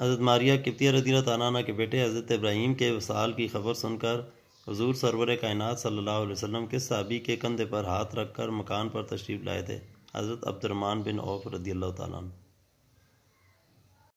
हज़रत मारिया कितिया रदी ताना के बेटे हज़रत इब्राहिम के वसाल की खबर सुनकर हजूर सरवर कायनत सल्ला वसम के सबी के कंधे पर हाथ रख कर मकान पर तशरीफ़ लाए थे हज़रत अब्दुलरमान बिन औफ रदी अल्लाह